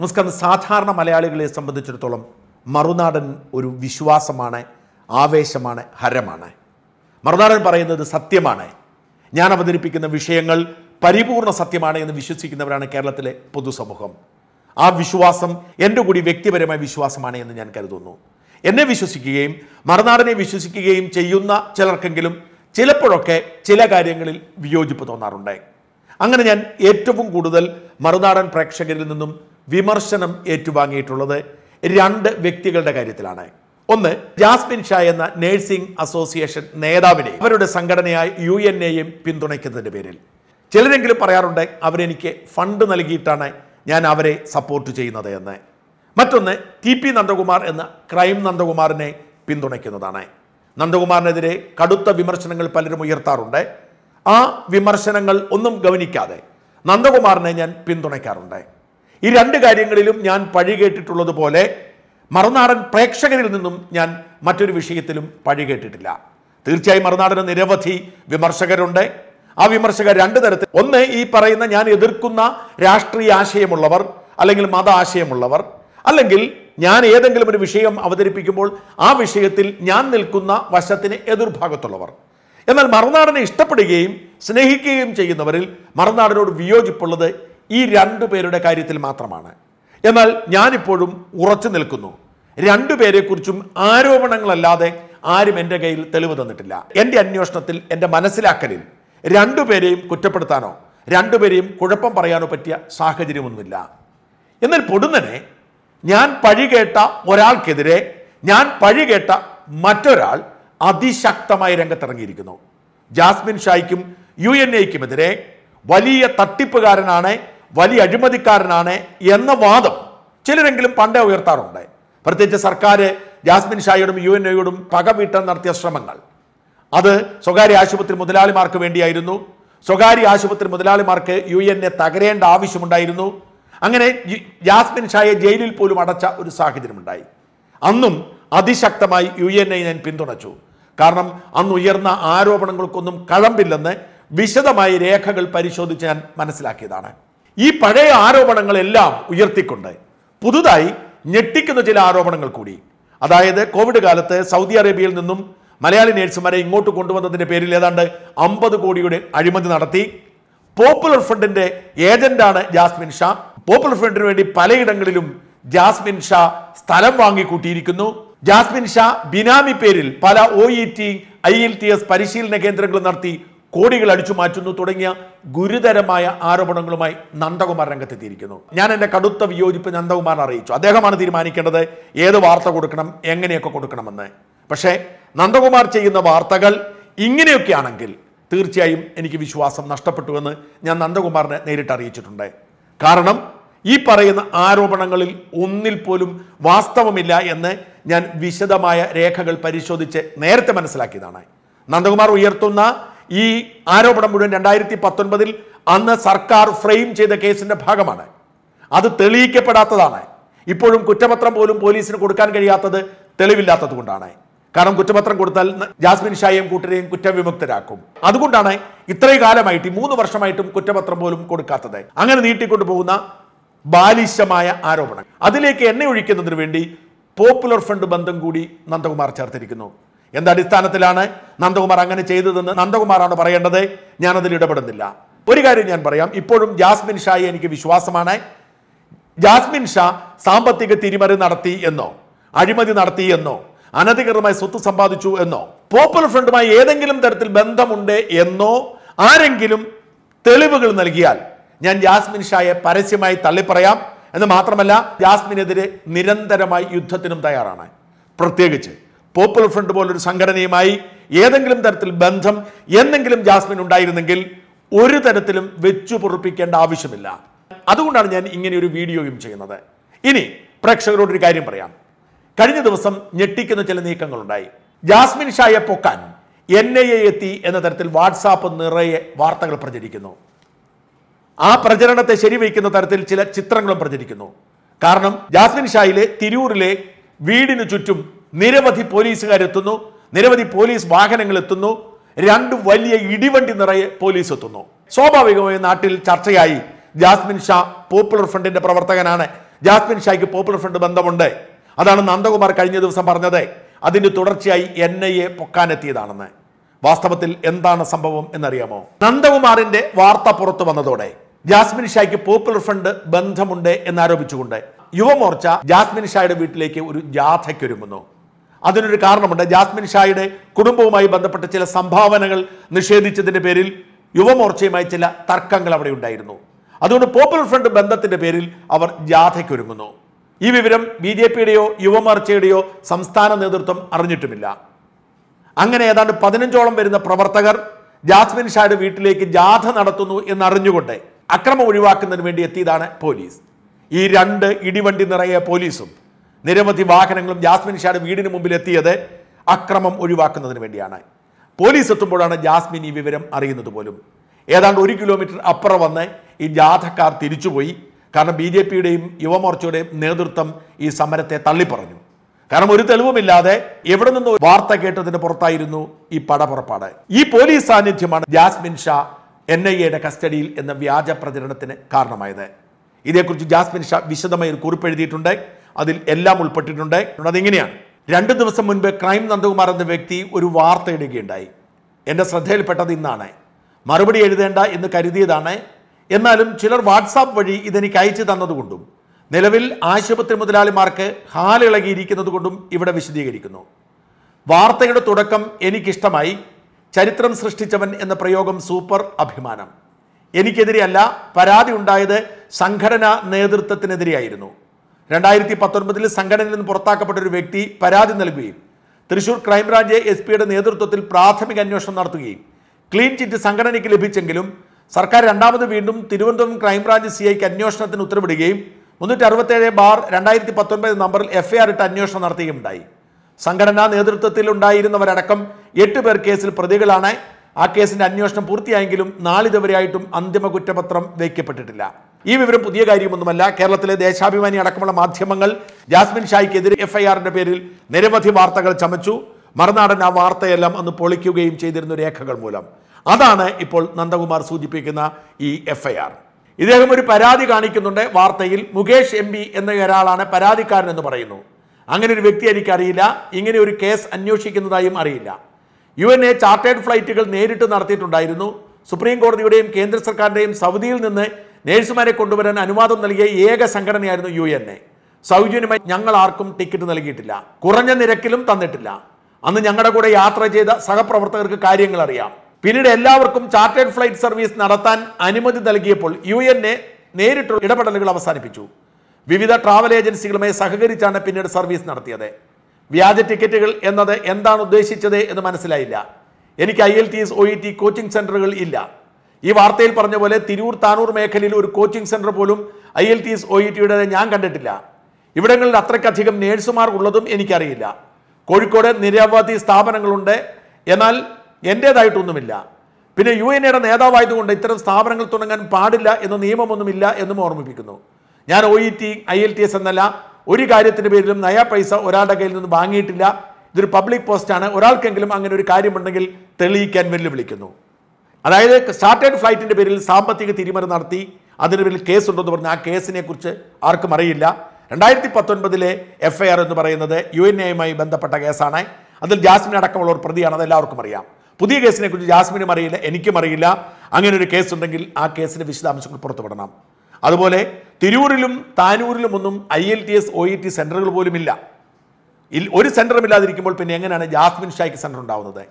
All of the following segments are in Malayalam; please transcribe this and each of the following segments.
നമസ്കാരം സാധാരണ മലയാളികളെ സംബന്ധിച്ചിടത്തോളം മറുനാടൻ ഒരു വിശ്വാസമാണ് ആവേശമാണ് ഹരമാണ് മറുനാടൻ പറയുന്നത് സത്യമാണ് ഞാൻ അവതരിപ്പിക്കുന്ന വിഷയങ്ങൾ പരിപൂർണ സത്യമാണ് എന്ന് വിശ്വസിക്കുന്നവരാണ് കേരളത്തിലെ പൊതുസമൂഹം ആ വിശ്വാസം എൻ്റെ കൂടി വ്യക്തിപരമായ വിശ്വാസമാണ് എന്ന് ഞാൻ കരുതുന്നു എന്നെ വിശ്വസിക്കുകയും മറുനാടനെ വിശ്വസിക്കുകയും ചെയ്യുന്ന ചിലർക്കെങ്കിലും ചിലപ്പോഴൊക്കെ ചില കാര്യങ്ങളിൽ വിയോജിപ്പ് തോന്നാറുണ്ട് അങ്ങനെ ഞാൻ ഏറ്റവും കൂടുതൽ മറുനാടൻ പ്രേക്ഷകരിൽ നിന്നും വിമർശനം ഏറ്റുവാങ്ങിയിട്ടുള്ളത് രണ്ട് വ്യക്തികളുടെ കാര്യത്തിലാണ് ഒന്ന് ജാസ്മിൻ ഷാ എന്ന നേഴ്സിംഗ് അസോസിയേഷൻ നേതാവിനെ അവരുടെ സംഘടനയായ യു എൻ എയും പിന്തുണയ്ക്കുന്നതിൻ്റെ പേരിൽ ചിലരെങ്കിലും പറയാറുണ്ട് അവരെനിക്ക് ഫണ്ട് നൽകിയിട്ടാണ് ഞാൻ അവരെ സപ്പോർട്ട് ചെയ്യുന്നത് എന്ന് മറ്റൊന്ന് ടി പി നന്ദകുമാർ എന്ന ക്രൈം നന്ദകുമാറിനെ പിന്തുണയ്ക്കുന്നതാണ് നന്ദകുമാറിനെതിരെ കടുത്ത വിമർശനങ്ങൾ പലരും ഉയർത്താറുണ്ട് ആ വിമർശനങ്ങൾ ഒന്നും ഗവനിക്കാതെ നന്ദകുമാറിനെ ഞാൻ പിന്തുണയ്ക്കാറുണ്ട് ഈ രണ്ട് കാര്യങ്ങളിലും ഞാൻ പഴി കേട്ടിട്ടുള്ളതുപോലെ മറുനാടൻ പ്രേക്ഷകരിൽ നിന്നും ഞാൻ മറ്റൊരു വിഷയത്തിലും പഴി കേട്ടിട്ടില്ല തീർച്ചയായും മറുനാടന് നിരവധി വിമർശകരുണ്ട് ആ വിമർശകർ രണ്ട് തരത്തിൽ ഒന്ന് ഈ പറയുന്ന ഞാൻ എതിർക്കുന്ന രാഷ്ട്രീയ ആശയമുള്ളവർ അല്ലെങ്കിൽ മത ആശയമുള്ളവർ അല്ലെങ്കിൽ ഞാൻ ഏതെങ്കിലും ഒരു വിഷയം അവതരിപ്പിക്കുമ്പോൾ ആ വിഷയത്തിൽ ഞാൻ നിൽക്കുന്ന വശത്തിന് എതിർഭാഗത്തുള്ളവർ എന്നാൽ മറുനാടിനെ ഇഷ്ടപ്പെടുകയും സ്നേഹിക്കുകയും ചെയ്യുന്നവരിൽ മറുനാടിനോട് വിയോജിപ്പുള്ളത് ഈ രണ്ടു പേരുടെ കാര്യത്തിൽ മാത്രമാണ് എന്നാൽ ഞാനിപ്പോഴും ഉറച്ചു നിൽക്കുന്നു രണ്ടു പേരെക്കുറിച്ചും ആരോപണങ്ങളല്ലാതെ ആരും എൻ്റെ കയ്യിൽ തെളിവ് തന്നിട്ടില്ല എൻ്റെ അന്വേഷണത്തിൽ എൻ്റെ മനസ്സിലാക്കലിൽ രണ്ടുപേരെയും കുറ്റപ്പെടുത്താനോ രണ്ടുപേരെയും കുഴപ്പം പറയാനോ പറ്റിയ സാഹചര്യമൊന്നുമില്ല എന്നാൽ പൊടുന്നനെ ഞാൻ പഴി കേട്ട ഒരാൾക്കെതിരെ ഞാൻ പഴി കേട്ട മറ്റൊരാൾ അതിശക്തമായി രംഗത്തിറങ്ങിയിരിക്കുന്നു ജാസ്മിൻ ഷായ്ക്കും യു എൻ എക്കുമെതിരെ വലിയ തട്ടിപ്പുകാരനാണ് വലിയ അഴിമതിക്കാരനാണ് എന്ന വാദം ചിലരെങ്കിലും പണ്ടേ ഉയർത്താറുണ്ട് പ്രത്യേകിച്ച് സർക്കാർ ജാസ്മിൻ ഷായോടും യു എൻ എയോടും പക വീട്ടാൻ നടത്തിയ ശ്രമങ്ങൾ അത് സ്വകാര്യ ആശുപത്രി മുതലാളിമാർക്ക് വേണ്ടിയായിരുന്നു സ്വകാര്യ ആശുപത്രി മുതലാളിമാർക്ക് യു എ തകരേണ്ട ആവശ്യമുണ്ടായിരുന്നു അങ്ങനെ ജാസ്മിൻ ഷായെ ജയിലിൽ പോലും അടച്ച ഒരു സാഹചര്യമുണ്ടായി അന്നും അതിശക്തമായി യു എൻ ഐ ഞാൻ പിന്തുണച്ചു കാരണം അന്ന് ഉയർന്ന ആരോപണങ്ങൾക്കൊന്നും കഴമ്പില്ലെന്ന് വിശദമായി രേഖകൾ പരിശോധിച്ച് ഞാൻ മനസ്സിലാക്കിയതാണ് ഈ പഴയ ആരോപണങ്ങളെല്ലാം ഉയർത്തിക്കൊണ്ട് പുതുതായി ഞെട്ടിക്കുന്ന ചില ആരോപണങ്ങൾ കൂടി അതായത് കോവിഡ് കാലത്ത് സൗദി അറേബ്യയിൽ നിന്നും മലയാളി നേഴ്സുമാരെ ഇങ്ങോട്ട് കൊണ്ടുവന്നതിൻ്റെ പേരിൽ ഏതാണ്ട് അമ്പത് കോടിയുടെ അഴിമതി നടത്തി പോപ്പുലർ ഫ്രണ്ടിൻ്റെ ഏജന്റാണ് ജാസ്മിൻ ഷാ പോപ്പുലർ ഫ്രണ്ടിന് വേണ്ടി പലയിടങ്ങളിലും ജാസ്മിൻ ഷാ സ്ഥലം വാങ്ങിക്കൂട്ടിയിരിക്കുന്നു ജാസ്മിൻ ഷാ ബിനാമി പേരിൽ പല O E T I L T S പരിശീലന കേന്ദ്രങ്ങൾ നടത്തി കോടികൾ അടിച്ചു മാറ്റുന്നു തുടങ്ങിയ ഗുരുതരമായ ആരോപണങ്ങളുമായി നന്ദകുമാർ രംഗത്തെത്തിയിരിക്കുന്നു ഞാൻ എൻ്റെ കടുത്ത വിയോജിപ്പ് നന്ദകുമാറിനെ അറിയിച്ചു അദ്ദേഹമാണ് തീരുമാനിക്കേണ്ടത് ഏത് വാർത്ത കൊടുക്കണം എങ്ങനെയൊക്കെ കൊടുക്കണമെന്ന് പക്ഷേ നന്ദകുമാർ ചെയ്യുന്ന വാർത്തകൾ ഇങ്ങനെയൊക്കെയാണെങ്കിൽ തീർച്ചയായും എനിക്ക് വിശ്വാസം നഷ്ടപ്പെട്ടുവെന്ന് ഞാൻ നന്ദകുമാറിനെ നേരിട്ട് അറിയിച്ചിട്ടുണ്ട് കാരണം ഈ പറയുന്ന ആരോപണങ്ങളിൽ ഒന്നിൽ പോലും വാസ്തവമില്ല എന്ന് ഞാൻ വിശദമായ രേഖകൾ പരിശോധിച്ച് നേരത്തെ മനസ്സിലാക്കിയതാണ് നന്ദകുമാർ ഉയർത്തുന്ന ഈ ആരോപണം മുഴുവൻ രണ്ടായിരത്തി പത്തൊൻപതിൽ അന്ന് സർക്കാർ ഫ്രെയിം ചെയ്ത കേസിന്റെ ഭാഗമാണ് അത് തെളിയിക്കപ്പെടാത്തതാണ് ഇപ്പോഴും കുറ്റപത്രം പോലും പോലീസിന് കൊടുക്കാൻ കഴിയാത്തത് തെളിവില്ലാത്തത് കൊണ്ടാണ് കാരണം കുറ്റപത്രം കൊടുത്താൽ ജാസ്മിൻ ഷായും കൂട്ടരെയും കുറ്റവിമുക്തരാക്കും അതുകൊണ്ടാണ് ഇത്രയും കാലമായിട്ട് മൂന്ന് വർഷമായിട്ടും കുറ്റപത്രം പോലും കൊടുക്കാത്തത് അങ്ങനെ നീട്ടിക്കൊണ്ടു പോകുന്ന ബാലിശമായ ആരോപണം അതിലേക്ക് ഒഴിക്കുന്നതിന് വേണ്ടി പോപ്പുലർ ഫ്രണ്ട് ബന്ധം കൂടി നന്ദകുമാർ ചേർത്തിരിക്കുന്നു എന്തടിസ്ഥാനത്തിലാണ് നന്ദകുമാർ അങ്ങനെ ചെയ്തതെന്ന് നന്ദകുമാറാണ് പറയേണ്ടത് ഞാൻ അതിൽ ഇടപെടുന്നില്ല ഒരു കാര്യം ഞാൻ പറയാം ഇപ്പോഴും ജാസ്മിൻ ഷായെ എനിക്ക് വിശ്വാസമാണ് ജാസ്മിൻ ഷാ സാമ്പത്തിക തിരിമറി നടത്തി എന്നോ അഴിമതി നടത്തി എന്നോ അനധികൃതമായി സ്വത്ത് സമ്പാദിച്ചു എന്നോ പോപ്പുലർ ഫ്രണ്ടുമായി ഏതെങ്കിലും തരത്തിൽ ബന്ധമുണ്ട് എന്നോ ആരെങ്കിലും തെളിവുകൾ നൽകിയാൽ ഞാൻ ജാസ്മിൻ ഷായെ പരസ്യമായി തള്ളിപ്പറയാം എന്ന് മാത്രമല്ല ജാസ്മിനെതിരെ നിരന്തരമായി യുദ്ധത്തിനും തയ്യാറാണ് പ്രത്യേകിച്ച് പോപ്പുലർ ഫ്രണ്ട് പോലൊരു സംഘടനയുമായി ഏതെങ്കിലും തരത്തിൽ ബന്ധം എന്തെങ്കിലും ജാസ്മിൻ ഉണ്ടായിരുന്നെങ്കിൽ ഒരു തരത്തിലും വെച്ചു പൊറുപ്പിക്കേണ്ട ആവശ്യമില്ല അതുകൊണ്ടാണ് ഞാൻ ഇങ്ങനെ ഒരു വീഡിയോയും ചെയ്യുന്നത് ഇനി പ്രേക്ഷകരോട് ഒരു കാര്യം പറയാം കഴിഞ്ഞ ദിവസം ഞെട്ടിക്കുന്ന ചില നീക്കങ്ങളുണ്ടായി ജാസ്മിൻ ഷായെ പൊക്കാൻ എൻ ഐ എ എത്തി എന്ന തരത്തിൽ വാട്സാപ്പ് നിറയെ വാർത്തകൾ പ്രചരിക്കുന്നു ആ പ്രചരണത്തെ ശരിവയ്ക്കുന്ന തരത്തിൽ ചില ചിത്രങ്ങളും പ്രചരിക്കുന്നു കാരണം ജാസ്മിൻ ഷായിലെ തിരൂരിലെ വീടിനു ചുറ്റും നിരവധി പോലീസുകാരെത്തുന്നു നിരവധി പോലീസ് വാഹനങ്ങൾ എത്തുന്നു രണ്ട് വലിയ ഇടിവണ്ടി നിറയെ പോലീസ് എത്തുന്നു സ്വാഭാവികമായും നാട്ടിൽ ചർച്ചയായി ജാസ്മിൻ ഷാ പോപ്പുലർ ഫ്രണ്ടിന്റെ പ്രവർത്തകനാണ് ജാസ്മിൻ ഷായ്ക്ക് പോപ്പുലർ ഫ്രണ്ട് ബന്ധമുണ്ട് അതാണ് നന്ദകുമാർ കഴിഞ്ഞ ദിവസം പറഞ്ഞത് അതിന്റെ തുടർച്ചയായി എൻ ഐ എ പൊക്കാനെത്തിയതാണെന്ന് വാസ്തവത്തിൽ എന്താണ് സംഭവം എന്നറിയാമോ നന്ദകുമാറിന്റെ വാർത്ത പുറത്തു വന്നതോടെ ജാസ്മിൻ ഷായ്ക്ക് പോപ്പുലർ ഫ്രണ്ട് ബന്ധമുണ്ട് എന്നാരോപിച്ചുകൊണ്ട് യുവമോർച്ച ജാസ്മിൻ ഷായുടെ വീട്ടിലേക്ക് ഒരു ജാഥയ്ക്കൊരുങ്ങുന്നു അതിനൊരു കാരണമുണ്ട് ജാസ്മിൻ ഷായുടെ കുടുംബവുമായി ബന്ധപ്പെട്ട ചില സംഭാവനകൾ നിഷേധിച്ചതിൻ്റെ പേരിൽ യുവമോർച്ചയുമായി ചില തർക്കങ്ങൾ അവിടെ ഉണ്ടായിരുന്നു അതുകൊണ്ട് പോപ്പുലർ ഫ്രണ്ട് ബന്ധത്തിന്റെ പേരിൽ അവർ ജാഥയ്ക്കൊരുങ്ങുന്നു ഈ വിവരം ബി ജെ പിയുടെയോ യുവമോർച്ചയുടെയോ സംസ്ഥാന നേതൃത്വം അറിഞ്ഞിട്ടുമില്ല അങ്ങനെ ഏതാണ്ട് പതിനഞ്ചോളം വരുന്ന പ്രവർത്തകർ ജാസ്മിൻ ഷായുടെ വീട്ടിലേക്ക് ജാഥ നടത്തുന്നു എന്നറിഞ്ഞുകൊണ്ട് അക്രമം ഒഴിവാക്കുന്നതിന് വേണ്ടി എത്തിയതാണ് പോലീസ് ഈ രണ്ട് ഇടിവണ്ടി നിറയെ പോലീസും നിരവധി വാഹനങ്ങളും ജാസ്മിൻ ഷായുടെ വീടിന് മുമ്പിൽ എത്തിയത് അക്രമം ഒഴിവാക്കുന്നതിന് വേണ്ടിയാണ് പോലീസ് എത്തുമ്പോഴാണ് ജാസ്മിൻ ഈ വിവരം അറിയുന്നത് പോലും ഏതാണ്ട് ഒരു കിലോമീറ്റർ അപ്പുറം വന്ന് ഈ ജാഥക്കാർ തിരിച്ചുപോയി കാരണം ബി ജെ പിയുടെയും യുവമോർച്ചയുടെയും നേതൃത്വം ഈ സമരത്തെ തള്ളിപ്പറഞ്ഞു കാരണം ഒരു തെളിവുമില്ലാതെ എവിടെ നിന്ന് വാർത്ത കേട്ടതിന് പുറത്തായിരുന്നു ഈ പടപുറപ്പാട് ഈ പോലീസ് സാന്നിധ്യമാണ് ജാസ്മിൻ ഷാ എൻ ഐ എയുടെ കസ്റ്റഡിയിൽ എന്ന വ്യാജ പ്രചരണത്തിന് കാരണമായത് ഇതേക്കുറിച്ച് ജാസ്മിൻ ഷാ വിശദമായി ഒരു കുറിപ്പ് എഴുതിയിട്ടുണ്ട് അതിൽ എല്ലാം ഉൾപ്പെട്ടിട്ടുണ്ട് അതിങ്ങനെയാണ് രണ്ട് ദിവസം മുൻപ് ക്രൈം നന്ദകുമാർ എന്ന വ്യക്തി ഒരു വാർത്ത ഇടുകയുണ്ടായി എൻ്റെ ശ്രദ്ധയിൽപ്പെട്ടത് ഇന്നാണ് മറുപടി എഴുതേണ്ട എന്ന് കരുതിയതാണ് എന്നാലും ചിലർ വാട്സാപ്പ് വഴി ഇതെനിക്ക് അയച്ചു തന്നതുകൊണ്ടും നിലവിൽ ആശുപത്രി മുതലാളിമാർക്ക് ഹാലിളകിയിരിക്കുന്നതുകൊണ്ടും ഇവിടെ വിശദീകരിക്കുന്നു വാർത്തയുടെ തുടക്കം എനിക്കിഷ്ടമായി ചരിത്രം സൃഷ്ടിച്ചവൻ എന്ന പ്രയോഗം സൂപ്പർ അഭിമാനം എനിക്കെതിരെയല്ല പരാതി ഉണ്ടായത് സംഘടനാ നേതൃത്വത്തിനെതിരെയായിരുന്നു രണ്ടായിരത്തി പത്തൊൻപതിൽ സംഘടനയിൽ നിന്ന് പുറത്താക്കപ്പെട്ട ഒരു വ്യക്തി പരാതി നൽകുകയും തൃശൂർ ക്രൈംബ്രാഞ്ച് എസ് പിയുടെ നേതൃത്വത്തിൽ പ്രാഥമിക അന്വേഷണം നടത്തുകയും ക്ലീൻ ചിറ്റ് സംഘടനയ്ക്ക് ലഭിച്ചെങ്കിലും സർക്കാർ രണ്ടാമത് വീണ്ടും തിരുവനന്തപുരം ക്രൈംബ്രാഞ്ച് സി ഐക്ക് അന്വേഷണത്തിന് ഉത്തരവിടുകയും മുന്നൂറ്റി അറുപത്തേഴ് ബാർ രണ്ടായിരത്തി പത്തൊൻപത് നമ്പറിൽ എഫ്ഐആർ ഇട്ട് അന്വേഷണം ഉണ്ടായി സംഘടനാ നേതൃത്വത്തിൽ ഉണ്ടായിരുന്നവരടക്കം എട്ട് പേർ കേസിൽ പ്രതികളാണ് ആ കേസിന്റെ അന്വേഷണം പൂർത്തിയായെങ്കിലും നാളിതുവരെയായിട്ടും അന്തിമ കുറ്റപത്രം വയ്ക്കപ്പെട്ടിട്ടില്ല ഈ വിവരം പുതിയ കാര്യമൊന്നുമല്ല കേരളത്തിലെ ദേശാഭിമാനി അടക്കമുള്ള മാധ്യമങ്ങൾ ജാസ്മിൻ ഷായ്ക്കെതിരെ എഫ്ഐആറിന്റെ പേരിൽ നിരവധി വാർത്തകൾ ചമച്ചു മറുനാടൻ ആ വാർത്തയെല്ലാം അന്ന് പൊളിക്കുകയും ചെയ്തിരുന്ന രേഖകൾ മൂലം അതാണ് ഇപ്പോൾ നന്ദകുമാർ സൂചിപ്പിക്കുന്ന ഈ എഫ്ഐആർ ഇദ്ദേഹം ഒരു പരാതി കാണിക്കുന്നുണ്ട് വാർത്തയിൽ മുകേഷ് എം എന്ന ഒരാളാണ് പരാതിക്കാരൻ എന്ന് പറയുന്നു അങ്ങനെ ഒരു വ്യക്തി എനിക്കറിയില്ല ഇങ്ങനെ ഒരു കേസ് അന്വേഷിക്കുന്നതായും അറിയില്ല യു എൻ എ ചാർട്ടേഡ് ഫ്ലൈറ്റുകൾ നേരിട്ട് നടത്തിയിട്ടുണ്ടായിരുന്നു സുപ്രീം കോടതിയുടെയും കേന്ദ്ര സർക്കാരിൻ്റെയും സൗദിയിൽ നിന്ന് നേഴ്സുമാരെ കൊണ്ടുവരാൻ അനുവാദം നൽകിയ ഏക സംഘടനയായിരുന്നു യു എൻ എ സൗജന്യമായി ഞങ്ങൾ ആർക്കും ടിക്കറ്റ് നൽകിയിട്ടില്ല കുറഞ്ഞ നിരക്കിലും തന്നിട്ടില്ല അന്ന് ഞങ്ങളുടെ കൂടെ യാത്ര ചെയ്ത സഹപ്രവർത്തകർക്ക് കാര്യങ്ങൾ അറിയാം പിന്നീട് എല്ലാവർക്കും ചാർട്ടേഡ് ഫ്ലൈറ്റ് സർവീസ് നടത്താൻ അനുമതി നൽകിയപ്പോൾ യു എൻ എ നേരിട്ടുള്ള ഇടപെടലുകൾ അവസാനിപ്പിച്ചു വിവിധ ട്രാവൽ ഏജൻസികളുമായി സഹകരിച്ചാണ് പിന്നീട് സർവീസ് നടത്തിയത് വ്യാജ ടിക്കറ്റുകൾ എന്നത് എന്താണ് ഉദ്ദേശിച്ചത് എന്ന് മനസ്സിലായില്ല എനിക്ക് I L T S O E T coaching സെൻ്ററുകൾ ഇല്ല ഈ വാർത്തയിൽ പറഞ്ഞ പോലെ തിരൂർ താനൂർ മേഖലയിൽ ഒരു കോച്ചിങ് സെൻ്റർ പോലും I L T S O E ടിയുടെ ഞാൻ കണ്ടിട്ടില്ല ഇവിടങ്ങളിൽ അത്രയ്ക്കധികം നേഴ്സുമാർ ഉള്ളതും എനിക്കറിയില്ല കോഴിക്കോട് നിരവധി സ്ഥാപനങ്ങളുണ്ട് എന്നാൽ എൻ്റേതായിട്ടൊന്നുമില്ല പിന്നെ യു എൻ എയുടെ നേതാവായതുകൊണ്ട് ഇത്തരം സ്ഥാപനങ്ങൾ തുടങ്ങാൻ പാടില്ല എന്ന നിയമമൊന്നുമില്ല എന്നും ഓർമ്മിപ്പിക്കുന്നു ഞാൻ O E T I L T S എന്നല്ല ഒരു കാര്യത്തിൻ്റെ പേരിലും നയാ പൈസ ഒരാളുടെ കയ്യിൽ നിന്ന് വാങ്ങിയിട്ടില്ല ഇതൊരു പബ്ലിക് പോസ്റ്റാണ് ഒരാൾക്കെങ്കിലും അങ്ങനെ ഒരു കാര്യമുണ്ടെങ്കിൽ തെളിയിക്കാൻ വെല്ലുവിളിക്കുന്നു അതായത് സ്റ്റാർട്ടേഡ് ഫ്ലൈറ്റിൻ്റെ പേരിൽ സാമ്പത്തിക തിരിമറി നടത്തി അതിന് പേരിൽ കേസുണ്ടെന്ന് പറഞ്ഞ് ആ കേസിനെ കുറിച്ച് ആർക്കും അറിയില്ല രണ്ടായിരത്തി പത്തൊൻപതിലെ എഫ് ഐ ആർ എന്ന് പറയുന്നത് യു എൻ എയുമായി ബന്ധപ്പെട്ട കേസാണ് അതിൽ ജാസ്മിൻ അടക്കമുള്ളവർ പ്രതിയാണ് അത് എല്ലാവർക്കും അറിയാം പുതിയ കേസിനെ കുറിച്ച് ജാസ്മിനും അറിയില്ല എനിക്കും അറിയില്ല അങ്ങനെ ഒരു കേസുണ്ടെങ്കിൽ ആ കേസിൻ്റെ വിശദാംശങ്ങൾ പുറത്തുവിടണം അതുപോലെ തിരൂരിലും താനൂരിലും ഒന്നും I L T S O E T സെൻ്ററുകൾ പോലുമില്ല ഒരു സെൻ്ററും ഇല്ലാതിരിക്കുമ്പോൾ പിന്നെ എങ്ങനെയാണ് ജാസ്മിൻ ഷായ്ക്ക് സെൻ്റർ ഉണ്ടാവുന്നത്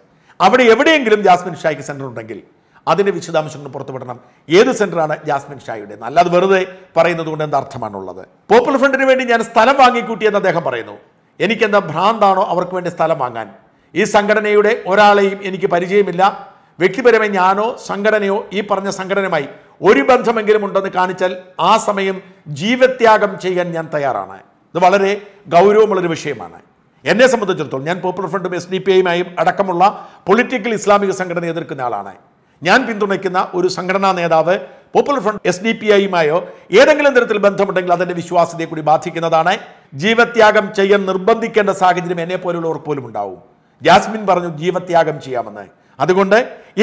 അവിടെ എവിടെയെങ്കിലും ജാസ്മിൻ ഷായ്ക്ക് സെൻ്റർ ഉണ്ടെങ്കിൽ അതിൻ്റെ വിശദാംശങ്ങൾ പുറത്തുവിടണം ഏത് സെൻ്ററാണ് ജാസ്മിൻ ഷായുടെ അത് വെറുതെ പറയുന്നത് കൊണ്ട് എന്താ അർത്ഥമാണുള്ളത് പോപ്പുലർ ഫ്രണ്ടിന് വേണ്ടി ഞാൻ സ്ഥലം വാങ്ങിക്കൂട്ടിയെന്ന് അദ്ദേഹം പറയുന്നു എനിക്കെന്താ ഭ്രാന്താണോ അവർക്ക് വേണ്ടി സ്ഥലം വാങ്ങാൻ ഈ സംഘടനയുടെ ഒരാളെയും എനിക്ക് പരിചയമില്ല വ്യക്തിപരമായി ഞാനോ സംഘടനയോ ഈ പറഞ്ഞ സംഘടനയുമായി ഒരു ബന്ധമെങ്കിലും ഉണ്ടെന്ന് കാണിച്ചാൽ ആ സമയം ജീവത്യാഗം ചെയ്യാൻ ഞാൻ തയ്യാറാണ് ഇത് വളരെ ഗൗരവമുള്ളൊരു വിഷയമാണ് എന്നെ സംബന്ധിച്ചിടത്തോളം ഞാൻ പോപ്പുലർ ഫ്രണ്ടും എസ് ഡി പി ഐയുമായും അടക്കമുള്ള പൊളിറ്റിക്കൽ ഇസ്ലാമിക സംഘടന എതിർക്കുന്ന ആളാണ് ഞാൻ പിന്തുണയ്ക്കുന്ന ഒരു സംഘടനാ നേതാവ് Popular Front S D P ഐയുമായോ ഏതെങ്കിലും തരത്തിൽ ബന്ധമുണ്ടെങ്കിൽ അതിൻ്റെ വിശ്വാസ്യതയെ കൂടി ബാധിക്കുന്നതാണ് ജീവത്യാഗം ചെയ്യാൻ നിർബന്ധിക്കേണ്ട സാഹചര്യം എന്നെ പോലുള്ളവർ പോലും ഉണ്ടാവും ജാസ്മിൻ പറഞ്ഞു ജീവത്യാഗം ചെയ്യാമെന്ന് അതുകൊണ്ട്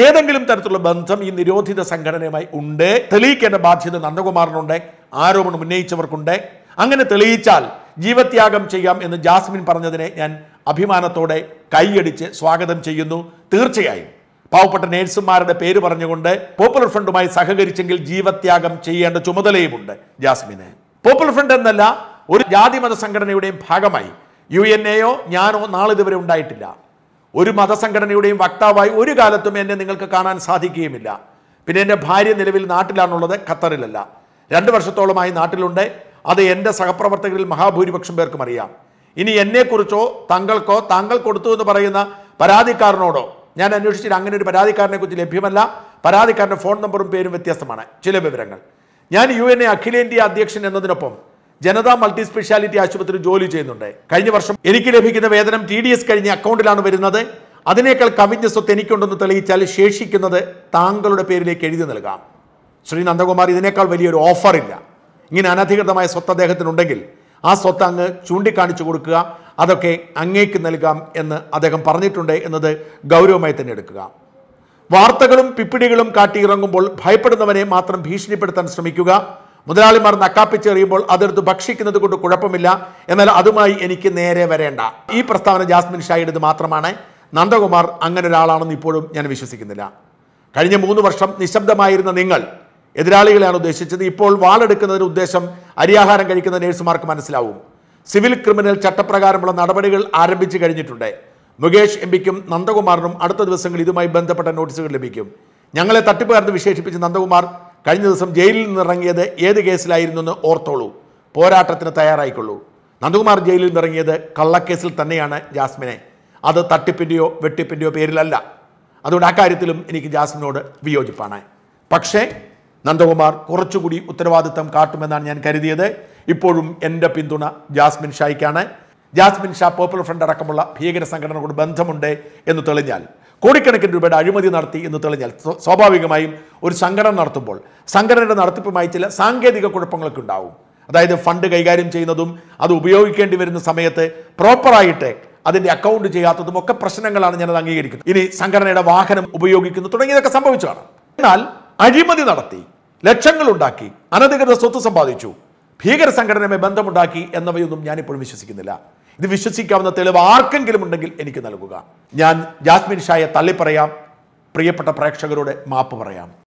ഏതെങ്കിലും തരത്തിലുള്ള ബന്ധം ഈ നിരോധിത സംഘടനയുമായി ഉണ്ട് തെളിയിക്കേണ്ട ബാധ്യത നന്ദകുമാറിനുണ്ട് ആരോപണം ഉന്നയിച്ചവർക്കുണ്ട് അങ്ങനെ തെളിയിച്ചാൽ ജീവത്യാഗം ചെയ്യാം എന്ന് ജാസ്മിൻ പറഞ്ഞതിനെ ഞാൻ അഭിമാനത്തോടെ കൈയടിച്ച് സ്വാഗതം ചെയ്യുന്നു തീർച്ചയായും പാവപ്പെട്ട നേഴ്സുമാരുടെ പേര് പറഞ്ഞുകൊണ്ട് പോപ്പുലർ ഫ്രണ്ടുമായി സഹകരിച്ചെങ്കിൽ ജീവത്യാഗം ചെയ്യേണ്ട ചുമതലയുമുണ്ട് ജാസ്മിന് പോപ്പുലർ ഫ്രണ്ട് എന്നല്ല ഒരു ജാതി മത സംഘടനയുടെയും ഭാഗമായി യു എൻ എയോ ഞാനോ നാളിതുവരെ ഉണ്ടായിട്ടില്ല ഒരു മതസംഘടനയുടെയും വക്താവായി ഒരു കാലത്തും എന്നെ നിങ്ങൾക്ക് കാണാൻ സാധിക്കുകയുമില്ല പിന്നെ എൻ്റെ ഭാര്യ നിലവിൽ നാട്ടിലാണുള്ളത് ഖത്തറിലല്ല രണ്ട് വർഷത്തോളമായി നാട്ടിലുണ്ട് അത് എൻ്റെ സഹപ്രവർത്തകരിൽ മഹാഭൂരിപക്ഷം പേർക്കും അറിയാം ഇനി എന്നെക്കുറിച്ചോ താങ്കൾക്കോ താങ്കൾ കൊടുത്തു എന്ന് പറയുന്ന പരാതിക്കാരനോടോ ഞാൻ അന്വേഷിച്ചിട്ട് അങ്ങനെ ഒരു പരാതിക്കാരനെ കുറിച്ച് ലഭ്യമല്ല പരാതിക്കാരൻ്റെ ഫോൺ നമ്പറും പേരും വ്യത്യസ്തമാണ് ചില വിവരങ്ങൾ ഞാൻ യു എൻ എ അഖിലേന്ത്യാ അധ്യക്ഷൻ എന്നതിനൊപ്പം ജനതാ മൾട്ടി സ്പെഷ്യാലിറ്റി ആശുപത്രി ജോലി ചെയ്യുന്നുണ്ട് കഴിഞ്ഞ വർഷം എനിക്ക് ലഭിക്കുന്ന വേതനം ടി ഡി എസ് കഴിഞ്ഞ അക്കൗണ്ടിലാണ് വരുന്നത് അതിനേക്കാൾ കവിഞ്ഞ സ്വത്ത് എനിക്കുണ്ടെന്ന് തെളിയിച്ചാൽ ശേഷിക്കുന്നത് താങ്കളുടെ പേരിലേക്ക് എഴുതി നൽകാം ശ്രീ നന്ദകുമാർ ഇതിനേക്കാൾ വലിയൊരു ഓഫറില്ല ഇങ്ങനെ അനധികൃതമായ സ്വത്ത് അദ്ദേഹത്തിനുണ്ടെങ്കിൽ ആ സ്വത്ത് അങ്ങ് ചൂണ്ടിക്കാണിച്ചു കൊടുക്കുക അതൊക്കെ അങ്ങേക്ക് നൽകാം എന്ന് അദ്ദേഹം പറഞ്ഞിട്ടുണ്ട് എന്നത് ഗൗരവമായി തന്നെ എടുക്കുക വാർത്തകളും പിപ്പിടികളും കാട്ടിയിറങ്ങുമ്പോൾ ഭയപ്പെടുന്നവനെ മാത്രം ഭീഷണിപ്പെടുത്താൻ ശ്രമിക്കുക മുതലാളിമാർ നക്കാപ്പിച്ചെറിയുമ്പോൾ അതെടുത്ത് ഭക്ഷിക്കുന്നത് കൊണ്ട് കുഴപ്പമില്ല എന്നാൽ അതുമായി എനിക്ക് നേരെ വരേണ്ട ഈ പ്രസ്താവന ജാസ്മിൻ ഷായിയുടേത് മാത്രമാണ് നന്ദകുമാർ അങ്ങനെ ഒരാളാണെന്ന് ഇപ്പോഴും ഞാൻ വിശ്വസിക്കുന്നില്ല കഴിഞ്ഞ മൂന്ന് വർഷം നിശബ്ദമായിരുന്ന നിങ്ങൾ എതിരാളികളെയാണ് ഉദ്ദേശിച്ചത് ഇപ്പോൾ വാളെടുക്കുന്നതിന് ഉദ്ദേശം അരിയാഹാരം കഴിക്കുന്ന നേഴ്സുമാർക്ക് മനസ്സിലാവും സിവിൽ ക്രിമിനൽ ചട്ടപ്രകാരമുള്ള നടപടികൾ ആരംഭിച്ചു കഴിഞ്ഞിട്ടുണ്ട് മുകേഷ് എം പിക്കും നന്ദകുമാറിനും അടുത്ത ദിവസങ്ങളിൽ ഇതുമായി ബന്ധപ്പെട്ട നോട്ടീസുകൾ ലഭിക്കും ഞങ്ങളെ തട്ടിപ്പുകാരെന്ന് വിശേഷിപ്പിച്ച് നന്ദകുമാർ കഴിഞ്ഞ ദിവസം ജയിലിൽ നിന്നിറങ്ങിയത് ഏത് കേസിലായിരുന്നു എന്ന് ഓർത്തോളൂ പോരാട്ടത്തിന് തയ്യാറായിക്കൊള്ളൂ നന്ദകുമാർ ജയിലിൽ നിന്നിറങ്ങിയത് കള്ളക്കേസിൽ തന്നെയാണ് ജാസ്മിനെ അത് തട്ടിപ്പിൻ്റെയോ വെട്ടിപ്പിൻ്റെയോ പേരിലല്ല അതുകൊണ്ട് അക്കാര്യത്തിലും എനിക്ക് ജാസ്മിനോട് വിയോജിപ്പാണ് പക്ഷേ നന്ദകുമാർ കുറച്ചുകൂടി ഉത്തരവാദിത്തം കാട്ടുമെന്നാണ് ഞാൻ കരുതിയത് ഇപ്പോഴും എൻ്റെ പിന്തുണ ജാസ്മിൻ ഷായ്ക്കാണ് ജാസ്മിൻ ഷാ പോപ്പുലർ ഫ്രണ്ട് അടക്കമുള്ള ഭീകര സംഘടനകളോട് ബന്ധമുണ്ട് എന്ന് തെളിഞ്ഞാൽ കോടിക്കണക്കിന് രൂപയുടെ അഴിമതി നടത്തി എന്ന് തെളിഞ്ഞാൽ സ്വാഭാവികമായും ഒരു സംഘടന നടത്തുമ്പോൾ സംഘടനയുടെ നടത്തിപ്പുമായി ചില സാങ്കേതിക കുഴപ്പങ്ങളൊക്കെ ഉണ്ടാവും അതായത് ഫണ്ട് കൈകാര്യം ചെയ്യുന്നതും അത് ഉപയോഗിക്കേണ്ടി വരുന്ന സമയത്ത് പ്രോപ്പറായിട്ട് അതിൻ്റെ അക്കൗണ്ട് ചെയ്യാത്തതും ഒക്കെ പ്രശ്നങ്ങളാണ് ഞാനത് അംഗീകരിക്കുന്നത് ഇനി സംഘടനയുടെ വാഹനം ഉപയോഗിക്കുന്നു തുടങ്ങിയതൊക്കെ സംഭവിച്ചതാണ് എന്നാൽ അഴിമതി നടത്തി ലക്ഷങ്ങൾ ഉണ്ടാക്കി അനധികൃത സ്വത്ത് സമ്പാദിച്ചു ഭീകര സംഘടനയുമായി ബന്ധമുണ്ടാക്കി എന്നവയൊന്നും ഞാനിപ്പോഴും വിശ്വസിക്കുന്നില്ല ഇത് വിശ്വസിക്കാവുന്ന തെളിവ് ആർക്കെങ്കിലും ഉണ്ടെങ്കിൽ എനിക്ക് നൽകുക ഞാൻ ജാസ്മിൻ ഷായെ തള്ളിപ്പറയാം പ്രിയപ്പെട്ട പ്രേക്ഷകരോട് മാപ്പ് പറയാം